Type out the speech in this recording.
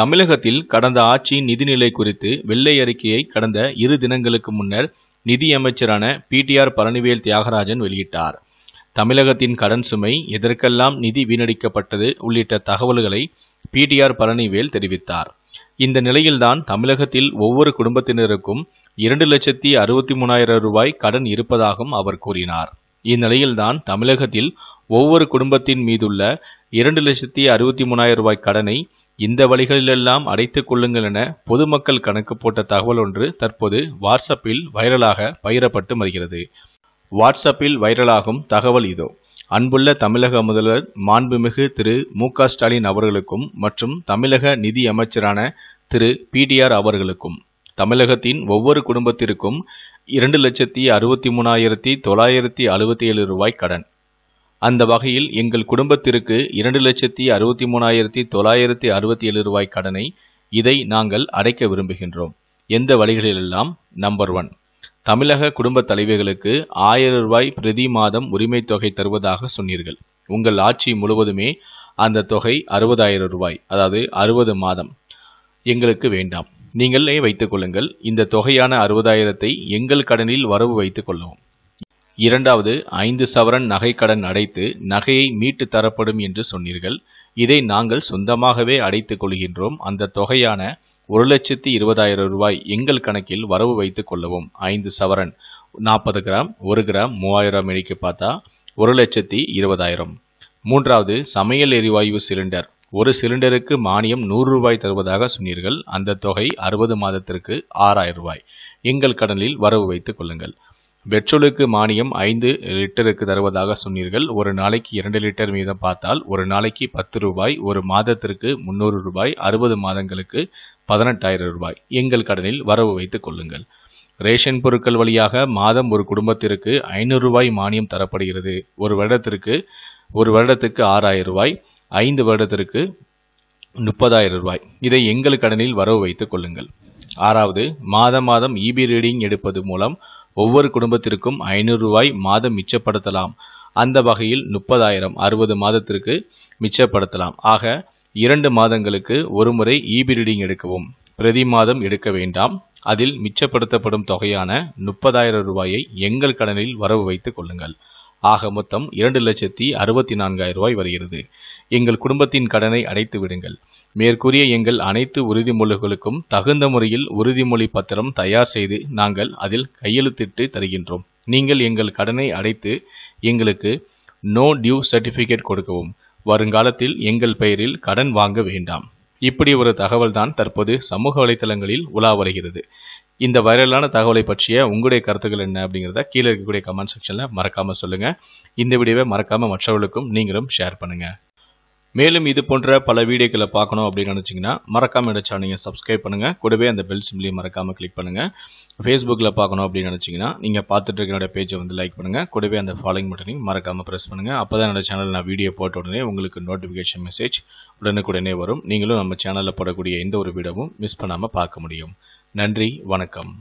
தமிழகத்தில் கடந்த ஆட்சியின் நிதிநிலை குறித்து வெள்ளை அறிக்கையை கடந்த இரு தினங்களுக்கு முன்னர் நிதியமைச்சரான பிடிஆர் பழனிவேல் தியாகராஜன் வெளியிட்டார் தமிழகத்தின் கடன் சுமை எதற்கெல்லாம் நிதி வீணடிக்கப்பட்டது உள்ளிட்ட தகவல்களை பிடிஆர் பழனிவேல் தெரிவித்தார் இந்த நிலையில்தான் தமிழகத்தில் ஒவ்வொரு குடும்பத்தினருக்கும் இரண்டு லட்சத்தி அறுபத்தி மூணாயிரம் ரூபாய் கடன் இருப்பதாகவும் அவர் கூறினார் இந்நிலையில்தான் தமிழகத்தில் ஒவ்வொரு குடும்பத்தின் மீதுள்ள இரண்டு லட்சத்தி அறுபத்தி மூணாயிரம் ரூபாய் கடனை இந்த வழிகளிலெல்லாம் அடைத்துக் கொள்ளுங்கள் என பொதுமக்கள் கணக்கு போட்ட தகவல் ஒன்று தற்போது வாட்ஸ்அப்பில் வைரலாக பகிரப்பட்டு வருகிறது வாட்ஸ்அப்பில் வைரலாகும் தகவல் இதோ அன்புள்ள தமிழக முதல்வர் மாண்புமிகு திரு மு ஸ்டாலின் அவர்களுக்கும் மற்றும் தமிழக நிதி அமைச்சரான திரு பிடிஆர் அவர்களுக்கும் தமிழகத்தின் ஒவ்வொரு குடும்பத்திற்கும் இரண்டு லட்சத்தி அறுபத்தி மூணாயிரத்தி தொள்ளாயிரத்தி அறுபத்தி ஏழு ரூபாய் கடன் அந்த வகையில் எங்கள் குடும்பத்திற்கு இரண்டு லட்சத்தி அறுபத்தி மூணாயிரத்தி தொள்ளாயிரத்தி அறுபத்தி ஏழு ரூபாய் கடனை இதை நாங்கள் அடைக்க விரும்புகின்றோம் எந்த வழிகளிலெல்லாம் நம்பர் ஒன் தமிழக குடும்ப தலைவர்களுக்கு ஆயிரம் ரூபாய் பிரதி மாதம் உரிமை தொகை தருவதாக சொன்னீர்கள் உங்கள் ஆட்சி முழுவதுமே அந்த தொகை அறுபதாயிரம் ரூபாய் அதாவது அறுபது மாதம் எங்களுக்கு வேண்டாம் நீங்களே வைத்துக்கொள்ளுங்கள் இந்த தொகையான அறுபதாயிரத்தை எங்கள் கடனில் வரவு வைத்துக் கொள்ளவும் இரண்டாவது ஐந்து சவரன் நகைக்கடன் அடைத்து நகையை மீட்டு தரப்படும் என்று சொன்னீர்கள் இதை நாங்கள் சொந்தமாகவே அடைத்துக் கொள்கின்றோம் அந்த தொகையான ஒரு லட்சத்தி இருபதாயிரம் ரூபாய் எங்கள் கணக்கில் வரவு வைத்துக் கொள்ளவும் ஐந்து சவரன் நாற்பது கிராம் ஒரு கிராம் மூவாயிரம் மணிக்கு பார்த்தா ஒரு லட்சத்தி இருபதாயிரம் மூன்றாவது சமையல் எரிவாயு சிலிண்டர் ஒரு சிலிண்டருக்கு மானியம் நூறு ரூபாய் தருவதாக சொன்னீர்கள் அந்த தொகை அறுபது மாதத்திற்கு ஆறாயிரம் ரூபாய் எங்கள் கடனில் வரவு வைத்துக் கொள்ளுங்கள் பெட்ரோலுக்கு மானியம் ஐந்து லிட்டருக்கு தருவதாக சொன்னீர்கள் ஒரு நாளைக்கு இரண்டு லிட்டர் வீதம் பார்த்தால் ஒரு நாளைக்கு பத்து ரூபாய் ஒரு மாதத்திற்கு முன்னூறு ரூபாய் அறுபது மாதங்களுக்கு பதினெட்டாயிரம் ரூபாய் எங்கள் கடனில் வரவு வைத்துக் கொள்ளுங்கள் ரேஷன் பொருட்கள் வழியாக மாதம் ஒரு குடும்பத்திற்கு ஐநூறு ரூபாய் மானியம் தரப்படுகிறது ஒரு வருடத்திற்கு ஒரு வருடத்துக்கு ஆறாயிரம் ரூபாய் ஐந்து வருடத்திற்கு முப்பதாயிரம் ரூபாய் இதை எங்கள் கடனில் வரவு வைத்துக் கொள்ளுங்கள் ஆறாவது மாதம் மாதம் இபி ரீடிங் எடுப்பது மூலம் ஒவ்வொரு குடும்பத்திற்கும் ஐநூறு ரூபாய் மாதம் மிச்சப்படுத்தலாம் அந்த வகையில் முப்பதாயிரம் அறுபது மாதத்திற்கு மிச்சப்படுத்தலாம் ஆக இரண்டு மாதங்களுக்கு ஒரு முறை இபி ரீடிங் எடுக்கவும் பிரதி மாதம் எடுக்க வேண்டாம் அதில் மிச்சப்படுத்தப்படும் தொகையான முப்பதாயிரம் ரூபாயை எங்கள் கடனில் வரவு வைத்துக் கொள்ளுங்கள் ஆக மொத்தம் இரண்டு லட்சத்தி அறுபத்தி நான்காயிரம் ரூபாய் வருகிறது எங்கள் குடும்பத்தின் கடனை அடைத்து விடுங்கள் மேற்கூறிய எங்கள் அனைத்து உறுதிமொழிகளுக்கும் தகுந்த முறையில் உறுதிமொழி பத்திரம் தயார் செய்து நாங்கள் அதில் கையெழுத்திட்டு தருகின்றோம் நீங்கள் எங்கள் கடனை அடைத்து எங்களுக்கு நோ டியூ சர்டிஃபிகேட் கொடுக்கவும் வருங்காலத்தில் எங்கள் பெயரில் கடன் வாங்க வேண்டாம் இப்படி ஒரு தகவல் தான் தற்போது சமூக வலைதளங்களில் உலா வருகிறது இந்த வைரலான தகவலை பற்றிய உங்களுடைய கருத்துக்கள் என்ன அப்படிங்கிறத கீழே இருக்கக்கூடிய கமெண்ட் செக்ஷனில் மறக்காமல் சொல்லுங்கள் இந்த வீடியோவை மறக்காமல் மற்றவர்களுக்கும் நீங்களும் ஷேர் பண்ணுங்கள் மேலும் இது போன்ற பல வீடியோக்களை பார்க்கணும் அப்படின்னு நினச்சிங்கன்னா மறக்காமல் என்னோட சேனலையும் சப்ஸ்கிரைப் பண்ணுங்கள் கூடவே அந்த பெல் சிம்லையும் மறக்காமல் கிளிக் பண்ணுங்கள் ஃபேஸ்புக்கில் பார்க்கணும் அப்படின்னு நினச்சிங்கன்னா நீங்கள் பார்த்துட்டு இருக்கிற பேஜை வந்து லைக் பண்ணுங்கள் கூடவே அந்த ஃபாலோயிங் மட்டும் மறக்காமல் ப்ரெஸ் பண்ணுங்கள் அப்போ தான் என்னோட சேனல் நான் வீடியோ போட்ட உடனே உங்களுக்கு நோட்டிஃபிகேஷன் மெசேஜ் உடனுக்குடனே வரும் நீங்களும் நம்ம சேனலில் போடக்கூடிய எந்த ஒரு வீடியோவும் மிஸ் பண்ணாமல் பார்க்க முடியும் நன்றி வணக்கம்